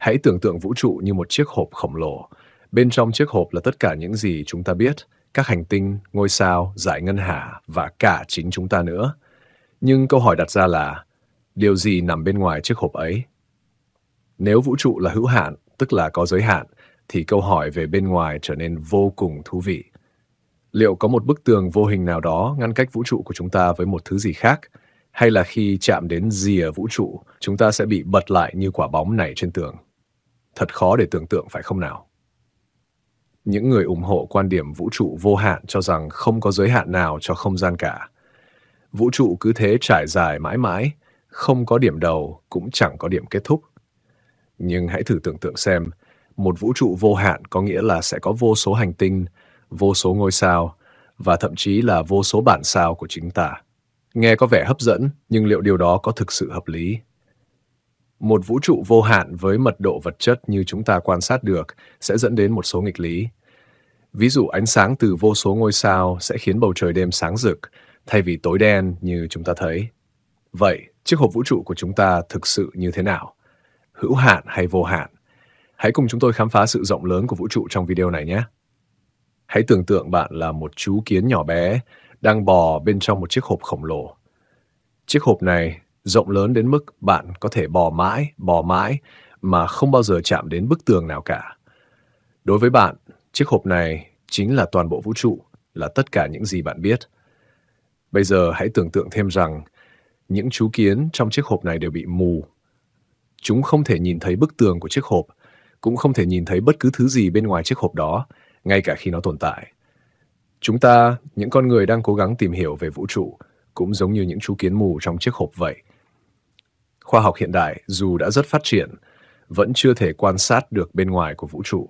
Hãy tưởng tượng vũ trụ như một chiếc hộp khổng lồ. Bên trong chiếc hộp là tất cả những gì chúng ta biết, các hành tinh, ngôi sao, giải ngân hà và cả chính chúng ta nữa. Nhưng câu hỏi đặt ra là, điều gì nằm bên ngoài chiếc hộp ấy? Nếu vũ trụ là hữu hạn, tức là có giới hạn, thì câu hỏi về bên ngoài trở nên vô cùng thú vị. Liệu có một bức tường vô hình nào đó ngăn cách vũ trụ của chúng ta với một thứ gì khác? Hay là khi chạm đến rìa vũ trụ, chúng ta sẽ bị bật lại như quả bóng này trên tường? Thật khó để tưởng tượng phải không nào? Những người ủng hộ quan điểm vũ trụ vô hạn cho rằng không có giới hạn nào cho không gian cả. Vũ trụ cứ thế trải dài mãi mãi, không có điểm đầu cũng chẳng có điểm kết thúc. Nhưng hãy thử tưởng tượng xem, một vũ trụ vô hạn có nghĩa là sẽ có vô số hành tinh, vô số ngôi sao và thậm chí là vô số bản sao của chính ta. Nghe có vẻ hấp dẫn, nhưng liệu điều đó có thực sự hợp lý? Một vũ trụ vô hạn với mật độ vật chất như chúng ta quan sát được sẽ dẫn đến một số nghịch lý. Ví dụ ánh sáng từ vô số ngôi sao sẽ khiến bầu trời đêm sáng rực thay vì tối đen như chúng ta thấy. Vậy, chiếc hộp vũ trụ của chúng ta thực sự như thế nào? Hữu hạn hay vô hạn? Hãy cùng chúng tôi khám phá sự rộng lớn của vũ trụ trong video này nhé. Hãy tưởng tượng bạn là một chú kiến nhỏ bé đang bò bên trong một chiếc hộp khổng lồ. Chiếc hộp này rộng lớn đến mức bạn có thể bò mãi, bò mãi mà không bao giờ chạm đến bức tường nào cả. Đối với bạn, chiếc hộp này chính là toàn bộ vũ trụ, là tất cả những gì bạn biết. Bây giờ hãy tưởng tượng thêm rằng những chú kiến trong chiếc hộp này đều bị mù. Chúng không thể nhìn thấy bức tường của chiếc hộp, cũng không thể nhìn thấy bất cứ thứ gì bên ngoài chiếc hộp đó, ngay cả khi nó tồn tại. Chúng ta, những con người đang cố gắng tìm hiểu về vũ trụ, cũng giống như những chú kiến mù trong chiếc hộp vậy – khoa học hiện đại dù đã rất phát triển vẫn chưa thể quan sát được bên ngoài của vũ trụ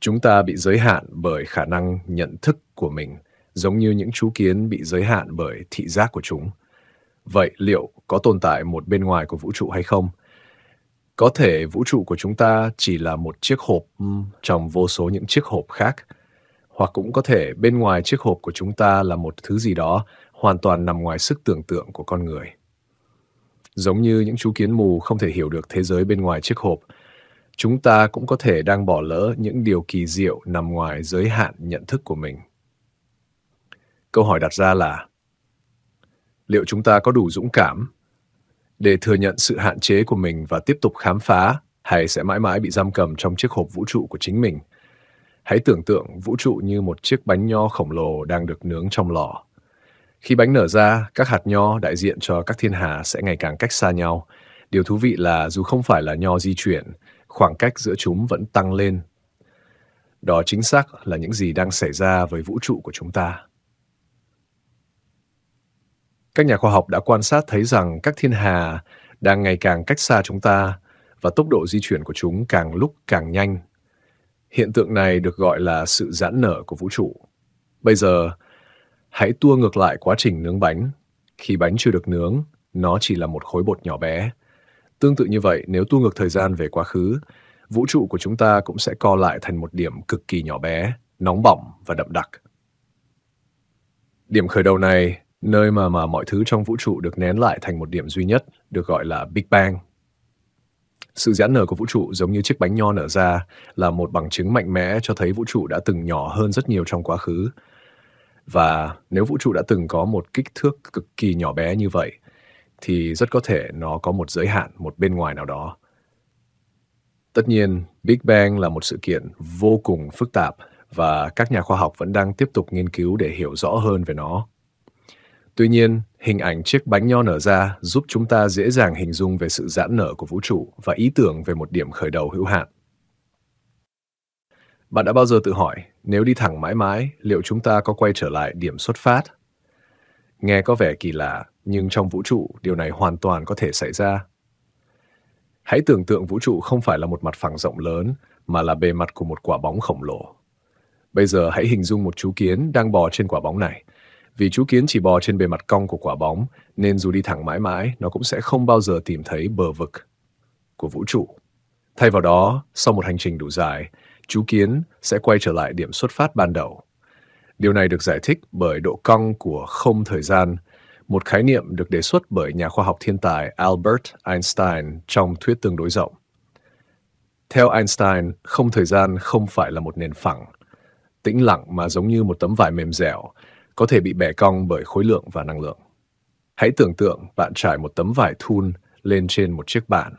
chúng ta bị giới hạn bởi khả năng nhận thức của mình giống như những chú kiến bị giới hạn bởi thị giác của chúng vậy liệu có tồn tại một bên ngoài của vũ trụ hay không có thể vũ trụ của chúng ta chỉ là một chiếc hộp trong vô số những chiếc hộp khác hoặc cũng có thể bên ngoài chiếc hộp của chúng ta là một thứ gì đó hoàn toàn nằm ngoài sức tưởng tượng của con người Giống như những chú kiến mù không thể hiểu được thế giới bên ngoài chiếc hộp, chúng ta cũng có thể đang bỏ lỡ những điều kỳ diệu nằm ngoài giới hạn nhận thức của mình. Câu hỏi đặt ra là liệu chúng ta có đủ dũng cảm để thừa nhận sự hạn chế của mình và tiếp tục khám phá hay sẽ mãi mãi bị giam cầm trong chiếc hộp vũ trụ của chính mình? Hãy tưởng tượng vũ trụ như một chiếc bánh nho khổng lồ đang được nướng trong lò khi bánh nở ra, các hạt nho đại diện cho các thiên hà sẽ ngày càng cách xa nhau. Điều thú vị là dù không phải là nho di chuyển, khoảng cách giữa chúng vẫn tăng lên. Đó chính xác là những gì đang xảy ra với vũ trụ của chúng ta. Các nhà khoa học đã quan sát thấy rằng các thiên hà đang ngày càng cách xa chúng ta và tốc độ di chuyển của chúng càng lúc càng nhanh. Hiện tượng này được gọi là sự giãn nở của vũ trụ. Bây giờ, Hãy tua ngược lại quá trình nướng bánh. Khi bánh chưa được nướng, nó chỉ là một khối bột nhỏ bé. Tương tự như vậy, nếu tua ngược thời gian về quá khứ, vũ trụ của chúng ta cũng sẽ co lại thành một điểm cực kỳ nhỏ bé, nóng bỏng và đậm đặc. Điểm khởi đầu này, nơi mà mà mọi thứ trong vũ trụ được nén lại thành một điểm duy nhất, được gọi là Big Bang. Sự giãn nở của vũ trụ giống như chiếc bánh nho nở ra là một bằng chứng mạnh mẽ cho thấy vũ trụ đã từng nhỏ hơn rất nhiều trong quá khứ và nếu vũ trụ đã từng có một kích thước cực kỳ nhỏ bé như vậy thì rất có thể nó có một giới hạn, một bên ngoài nào đó. Tất nhiên, Big Bang là một sự kiện vô cùng phức tạp và các nhà khoa học vẫn đang tiếp tục nghiên cứu để hiểu rõ hơn về nó. Tuy nhiên, hình ảnh chiếc bánh nho nở ra giúp chúng ta dễ dàng hình dung về sự giãn nở của vũ trụ và ý tưởng về một điểm khởi đầu hữu hạn. Bạn đã bao giờ tự hỏi, nếu đi thẳng mãi mãi, liệu chúng ta có quay trở lại điểm xuất phát? Nghe có vẻ kỳ lạ, nhưng trong vũ trụ, điều này hoàn toàn có thể xảy ra. Hãy tưởng tượng vũ trụ không phải là một mặt phẳng rộng lớn, mà là bề mặt của một quả bóng khổng lồ. Bây giờ hãy hình dung một chú kiến đang bò trên quả bóng này. Vì chú kiến chỉ bò trên bề mặt cong của quả bóng, nên dù đi thẳng mãi mãi, nó cũng sẽ không bao giờ tìm thấy bờ vực của vũ trụ. Thay vào đó, sau một hành trình đủ dài, chú kiến sẽ quay trở lại điểm xuất phát ban đầu. Điều này được giải thích bởi độ cong của không thời gian, một khái niệm được đề xuất bởi nhà khoa học thiên tài Albert Einstein trong thuyết tương đối rộng. Theo Einstein, không thời gian không phải là một nền phẳng, tĩnh lặng mà giống như một tấm vải mềm dẻo, có thể bị bẻ cong bởi khối lượng và năng lượng. Hãy tưởng tượng bạn trải một tấm vải thun lên trên một chiếc bàn.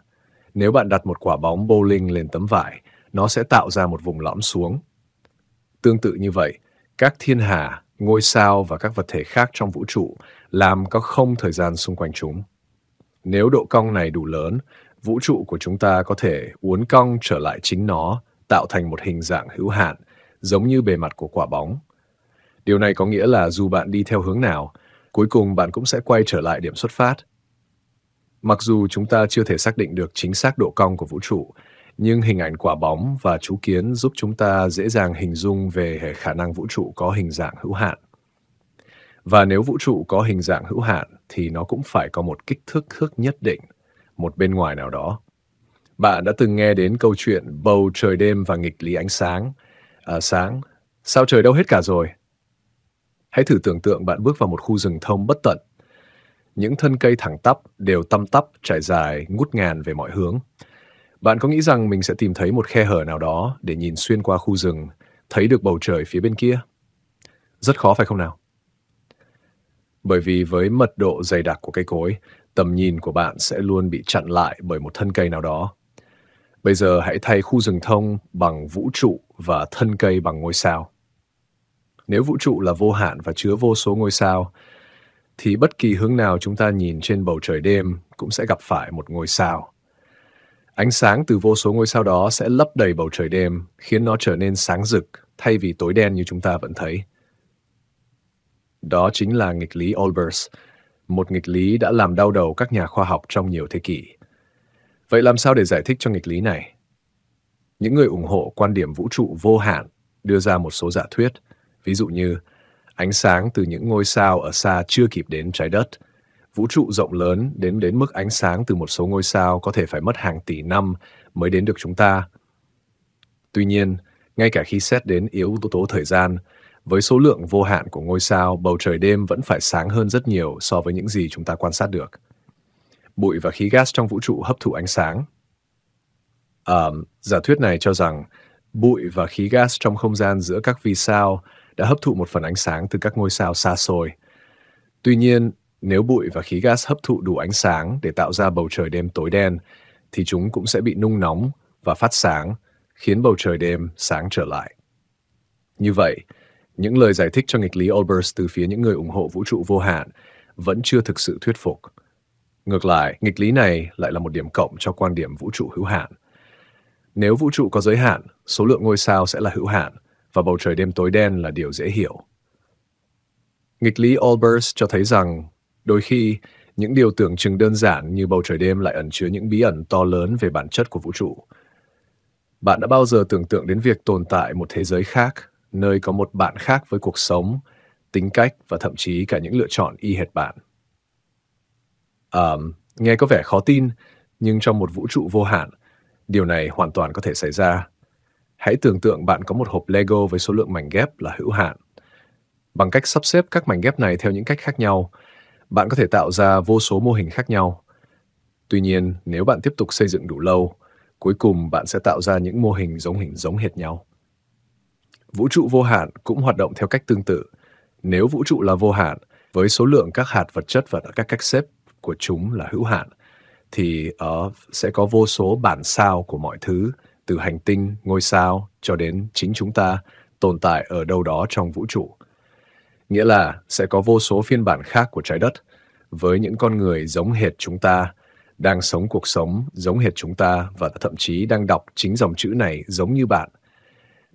Nếu bạn đặt một quả bóng bowling lên tấm vải, nó sẽ tạo ra một vùng lõm xuống. Tương tự như vậy, các thiên hà, ngôi sao và các vật thể khác trong vũ trụ làm có không thời gian xung quanh chúng. Nếu độ cong này đủ lớn, vũ trụ của chúng ta có thể uốn cong trở lại chính nó, tạo thành một hình dạng hữu hạn, giống như bề mặt của quả bóng. Điều này có nghĩa là dù bạn đi theo hướng nào, cuối cùng bạn cũng sẽ quay trở lại điểm xuất phát. Mặc dù chúng ta chưa thể xác định được chính xác độ cong của vũ trụ, nhưng hình ảnh quả bóng và chú kiến giúp chúng ta dễ dàng hình dung về khả năng vũ trụ có hình dạng hữu hạn. Và nếu vũ trụ có hình dạng hữu hạn thì nó cũng phải có một kích thước thước nhất định, một bên ngoài nào đó. Bạn đã từng nghe đến câu chuyện bầu trời đêm và nghịch lý ánh sáng. À, sáng, sao trời đâu hết cả rồi? Hãy thử tưởng tượng bạn bước vào một khu rừng thông bất tận. Những thân cây thẳng tắp đều tăm tắp trải dài ngút ngàn về mọi hướng bạn có nghĩ rằng mình sẽ tìm thấy một khe hở nào đó để nhìn xuyên qua khu rừng, thấy được bầu trời phía bên kia? Rất khó phải không nào? Bởi vì với mật độ dày đặc của cây cối, tầm nhìn của bạn sẽ luôn bị chặn lại bởi một thân cây nào đó. Bây giờ hãy thay khu rừng thông bằng vũ trụ và thân cây bằng ngôi sao. Nếu vũ trụ là vô hạn và chứa vô số ngôi sao, thì bất kỳ hướng nào chúng ta nhìn trên bầu trời đêm cũng sẽ gặp phải một ngôi sao Ánh sáng từ vô số ngôi sao đó sẽ lấp đầy bầu trời đêm, khiến nó trở nên sáng rực thay vì tối đen như chúng ta vẫn thấy. Đó chính là nghịch lý Olbers, một nghịch lý đã làm đau đầu các nhà khoa học trong nhiều thế kỷ. Vậy làm sao để giải thích cho nghịch lý này? Những người ủng hộ quan điểm vũ trụ vô hạn đưa ra một số giả thuyết, ví dụ như ánh sáng từ những ngôi sao ở xa chưa kịp đến trái đất – Vũ trụ rộng lớn đến đến mức ánh sáng từ một số ngôi sao có thể phải mất hàng tỷ năm mới đến được chúng ta. Tuy nhiên, ngay cả khi xét đến yếu tố thời gian, với số lượng vô hạn của ngôi sao, bầu trời đêm vẫn phải sáng hơn rất nhiều so với những gì chúng ta quan sát được. Bụi và khí gas trong vũ trụ hấp thụ ánh sáng. À, giả thuyết này cho rằng bụi và khí gas trong không gian giữa các vì sao đã hấp thụ một phần ánh sáng từ các ngôi sao xa xôi. Tuy nhiên, nếu bụi và khí gas hấp thụ đủ ánh sáng để tạo ra bầu trời đêm tối đen, thì chúng cũng sẽ bị nung nóng và phát sáng, khiến bầu trời đêm sáng trở lại. Như vậy, những lời giải thích cho nghịch lý Olbers từ phía những người ủng hộ vũ trụ vô hạn vẫn chưa thực sự thuyết phục. Ngược lại, nghịch lý này lại là một điểm cộng cho quan điểm vũ trụ hữu hạn. Nếu vũ trụ có giới hạn, số lượng ngôi sao sẽ là hữu hạn và bầu trời đêm tối đen là điều dễ hiểu. Nghịch lý Olbers cho thấy rằng Đôi khi, những điều tưởng chừng đơn giản như bầu trời đêm lại ẩn chứa những bí ẩn to lớn về bản chất của vũ trụ. Bạn đã bao giờ tưởng tượng đến việc tồn tại một thế giới khác, nơi có một bạn khác với cuộc sống, tính cách và thậm chí cả những lựa chọn y hệt bạn? À, nghe có vẻ khó tin, nhưng trong một vũ trụ vô hạn, điều này hoàn toàn có thể xảy ra. Hãy tưởng tượng bạn có một hộp Lego với số lượng mảnh ghép là hữu hạn. Bằng cách sắp xếp các mảnh ghép này theo những cách khác nhau, bạn có thể tạo ra vô số mô hình khác nhau. Tuy nhiên, nếu bạn tiếp tục xây dựng đủ lâu, cuối cùng bạn sẽ tạo ra những mô hình giống hình giống hệt nhau. Vũ trụ vô hạn cũng hoạt động theo cách tương tự. Nếu vũ trụ là vô hạn, với số lượng các hạt vật chất và các cách xếp của chúng là hữu hạn, thì uh, sẽ có vô số bản sao của mọi thứ, từ hành tinh, ngôi sao cho đến chính chúng ta tồn tại ở đâu đó trong vũ trụ nghĩa là sẽ có vô số phiên bản khác của trái đất với những con người giống hệt chúng ta, đang sống cuộc sống giống hệt chúng ta và thậm chí đang đọc chính dòng chữ này giống như bạn.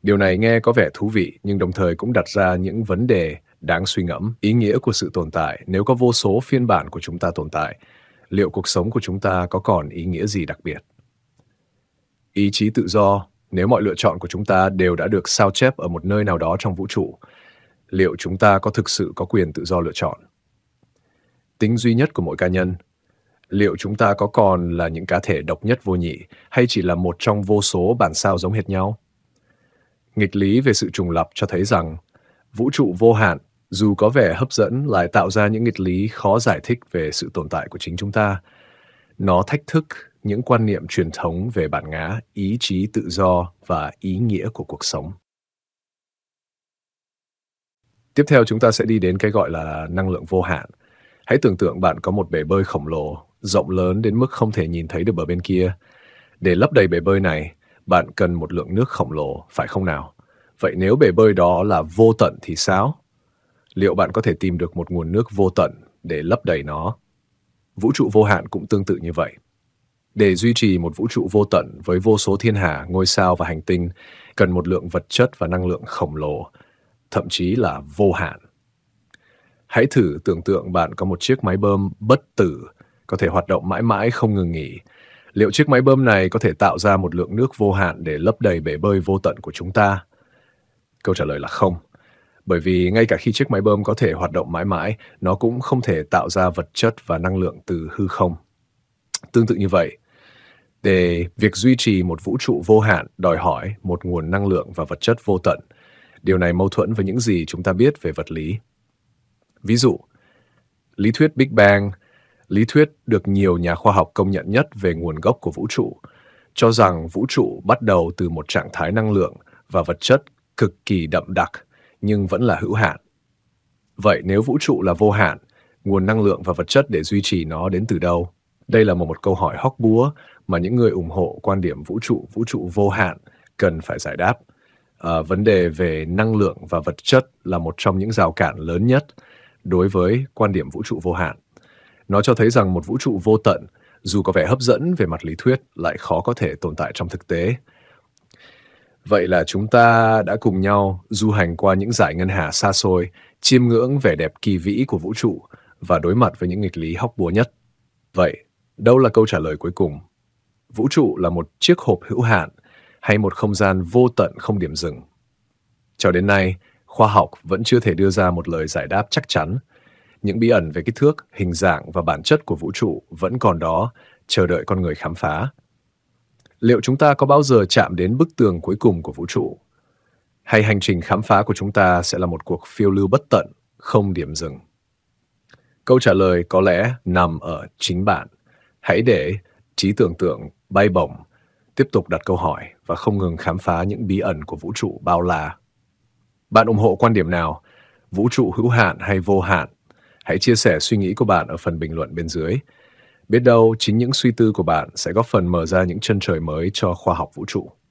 Điều này nghe có vẻ thú vị nhưng đồng thời cũng đặt ra những vấn đề đáng suy ngẫm, ý nghĩa của sự tồn tại nếu có vô số phiên bản của chúng ta tồn tại, liệu cuộc sống của chúng ta có còn ý nghĩa gì đặc biệt? Ý chí tự do, nếu mọi lựa chọn của chúng ta đều đã được sao chép ở một nơi nào đó trong vũ trụ, liệu chúng ta có thực sự có quyền tự do lựa chọn tính duy nhất của mỗi cá nhân liệu chúng ta có còn là những cá thể độc nhất vô nhị hay chỉ là một trong vô số bản sao giống hệt nhau nghịch lý về sự trùng lập cho thấy rằng vũ trụ vô hạn dù có vẻ hấp dẫn lại tạo ra những nghịch lý khó giải thích về sự tồn tại của chính chúng ta nó thách thức những quan niệm truyền thống về bản ngã ý chí tự do và ý nghĩa của cuộc sống Tiếp theo chúng ta sẽ đi đến cái gọi là năng lượng vô hạn. Hãy tưởng tượng bạn có một bể bơi khổng lồ, rộng lớn đến mức không thể nhìn thấy được bờ bên kia. Để lấp đầy bể bơi này, bạn cần một lượng nước khổng lồ, phải không nào? Vậy nếu bể bơi đó là vô tận thì sao? Liệu bạn có thể tìm được một nguồn nước vô tận để lấp đầy nó? Vũ trụ vô hạn cũng tương tự như vậy. Để duy trì một vũ trụ vô tận với vô số thiên hà, ngôi sao và hành tinh, cần một lượng vật chất và năng lượng khổng lồ thậm chí là vô hạn. Hãy thử tưởng tượng bạn có một chiếc máy bơm bất tử, có thể hoạt động mãi mãi không ngừng nghỉ. Liệu chiếc máy bơm này có thể tạo ra một lượng nước vô hạn để lấp đầy bể bơi vô tận của chúng ta? Câu trả lời là không. Bởi vì ngay cả khi chiếc máy bơm có thể hoạt động mãi mãi, nó cũng không thể tạo ra vật chất và năng lượng từ hư không. Tương tự như vậy, để việc duy trì một vũ trụ vô hạn đòi hỏi một nguồn năng lượng và vật chất vô tận – Điều này mâu thuẫn với những gì chúng ta biết về vật lý. Ví dụ, lý thuyết Big Bang, lý thuyết được nhiều nhà khoa học công nhận nhất về nguồn gốc của vũ trụ, cho rằng vũ trụ bắt đầu từ một trạng thái năng lượng và vật chất cực kỳ đậm đặc nhưng vẫn là hữu hạn. Vậy nếu vũ trụ là vô hạn, nguồn năng lượng và vật chất để duy trì nó đến từ đâu? Đây là một, một câu hỏi hóc búa mà những người ủng hộ quan điểm vũ trụ vũ trụ vô hạn cần phải giải đáp uh, vấn đề về năng lượng và vật chất là một trong những rào cản lớn nhất đối với quan điểm vũ trụ vô hạn. Nó cho thấy rằng một vũ trụ vô tận, dù có vẻ hấp dẫn về mặt lý thuyết, lại khó có thể tồn tại trong thực tế. Vậy là chúng ta đã cùng nhau du hành qua những giải ngân hà xa xôi, chiêm ngưỡng vẻ đẹp kỳ vĩ của vũ trụ và đối mặt với những nghịch lý hóc búa nhất. Vậy, đâu là câu trả lời cuối cùng? Vũ trụ là một chiếc hộp hữu hạn hay một không gian vô tận không điểm dừng. Cho đến nay, khoa học vẫn chưa thể đưa ra một lời giải đáp chắc chắn. Những bí ẩn về kích thước, hình dạng và bản chất của vũ trụ vẫn còn đó, chờ đợi con người khám phá. Liệu chúng ta có bao giờ chạm đến bức tường cuối cùng của vũ trụ? Hay hành trình khám phá của chúng ta sẽ là một cuộc phiêu lưu bất tận, không điểm dừng? Câu trả lời có lẽ nằm ở chính bạn. Hãy để trí tưởng tượng bay bổng tiếp tục đặt câu hỏi và không ngừng khám phá những bí ẩn của vũ trụ bao la. Bạn ủng hộ quan điểm nào? Vũ trụ hữu hạn hay vô hạn? Hãy chia sẻ suy nghĩ của bạn ở phần bình luận bên dưới. Biết đâu chính những suy tư của bạn sẽ góp phần mở ra những chân trời mới cho khoa học vũ trụ.